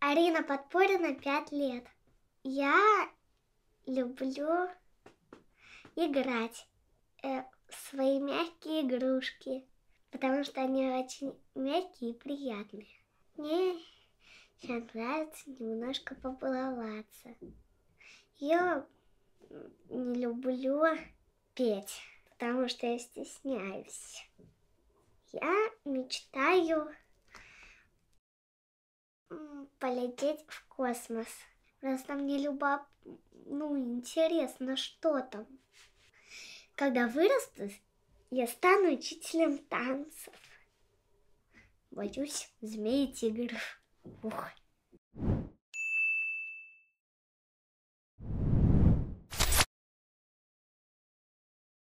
Арина Подпорина, 5 лет. Я люблю играть э, в свои мягкие игрушки, потому что они очень мягкие и приятные. Мне сейчас нравится немножко побаловаться. Я не люблю петь, потому что я стесняюсь. Я мечтаю полететь в космос. Просто мне любоп, ну, интересно, что там. Когда вырасту, я стану учителем танцев. Боюсь, змеи тигров. Ух.